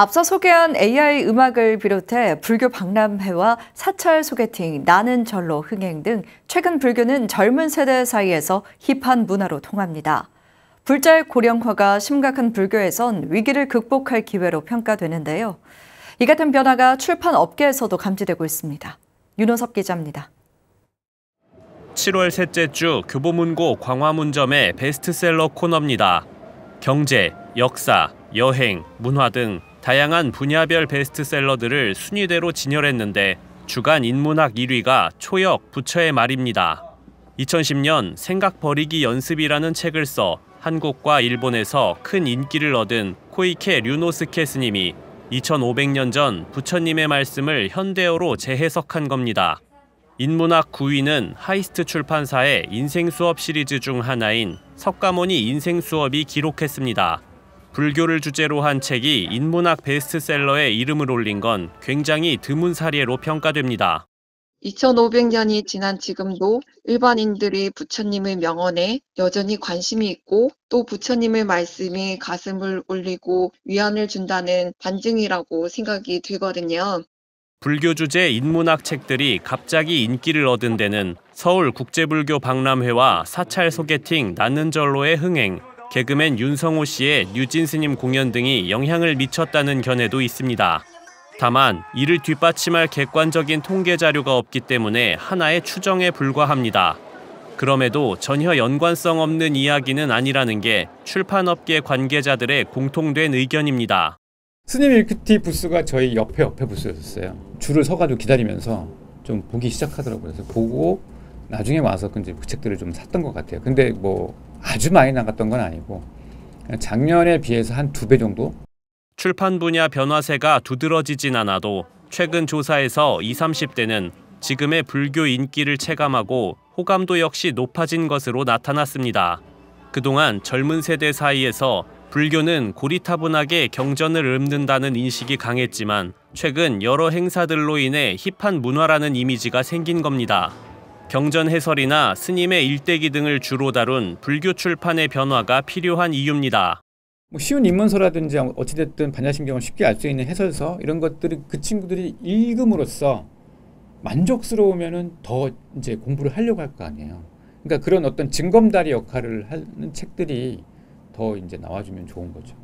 앞서 소개한 AI 음악을 비롯해 불교 박람회와 사찰 소개팅, 나는 절로 흥행 등 최근 불교는 젊은 세대 사이에서 힙한 문화로 통합니다. 불자의 고령화가 심각한 불교에선 위기를 극복할 기회로 평가되는데요. 이 같은 변화가 출판 업계에서도 감지되고 있습니다. 윤호섭 기자입니다. 7월 셋째 주 교보문고 광화문점의 베스트셀러 코너입니다. 경제, 역사, 여행, 문화 등 다양한 분야별 베스트셀러들을 순위대로 진열했는데 주간 인문학 1위가 초역 부처의 말입니다. 2010년 생각 버리기 연습이라는 책을 써 한국과 일본에서 큰 인기를 얻은 코이케 류노스케 스님이 2500년 전 부처님의 말씀을 현대어로 재해석한 겁니다. 인문학 9위는 하이스트 출판사의 인생 수업 시리즈 중 하나인 석가모니 인생 수업이 기록했습니다. 불교를 주제로 한 책이 인문학 베스트셀러에 이름을 올린 건 굉장히 드문 사례로 평가됩니다. 2500년이 지난 지금도 일반인들이 부처님의 명언에 여전히 관심이 있고 또 부처님의 말씀이 가슴을 울리고 위안을 준다는 반증이라고 생각이 되거든요 불교 주제 인문학 책들이 갑자기 인기를 얻은 데는 서울 국제불교 박람회와 사찰 소개팅 나는절로의 흥행, 개그맨 윤성호 씨의 뉴진스님 공연 등이 영향을 미쳤다는 견해도 있습니다. 다만 이를 뒷받침할 객관적인 통계 자료가 없기 때문에 하나의 추정에 불과합니다. 그럼에도 전혀 연관성 없는 이야기는 아니라는 게 출판업계 관계자들의 공통된 의견입니다. 스님 일큐티 부스가 저희 옆에 옆에 부스였어요. 줄을 서가지고 기다리면서 좀 보기 시작하더라고요. 그래서 보고 나중에 와서 그 이제 그 책들을 좀 샀던 것 같아요. 근데 뭐 아주 많이 나갔던 건 아니고 작년에 비해서 한 두 배 정도? 출판 분야 변화세가 두드러지진 않아도 최근 조사에서 20, 30대는 지금의 불교 인기를 체감하고 호감도 역시 높아진 것으로 나타났습니다. 그동안 젊은 세대 사이에서 불교는 고리타분하게 경전을 읊는다는 인식이 강했지만 최근 여러 행사들로 인해 힙한 문화라는 이미지가 생긴 겁니다. 경전 해설이나 스님의 일대기 등을 주로 다룬 불교 출판의 변화가 필요한 이유입니다. 뭐 쉬운 입문서라든지 어찌됐든 반야심경을 쉽게 알 수 있는 해설서 이런 것들이그 친구들이 읽음으로써 만족스러우면은 더 이제 공부를 하려고 할 거 아니에요. 그러니까 그런 어떤 증검다리 역할을 하는 책들이 더 이제 나와주면 좋은 거죠.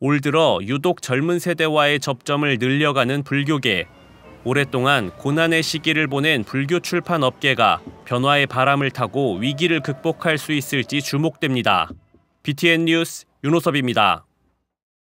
올 들어 유독 젊은 세대와의 접점을 늘려가는 불교계 오랫동안 고난의 시기를 보낸 불교 출판 업계가 변화의 바람을 타고 위기를 극복할 수 있을지 주목됩니다. BTN 뉴스 윤호섭입니다.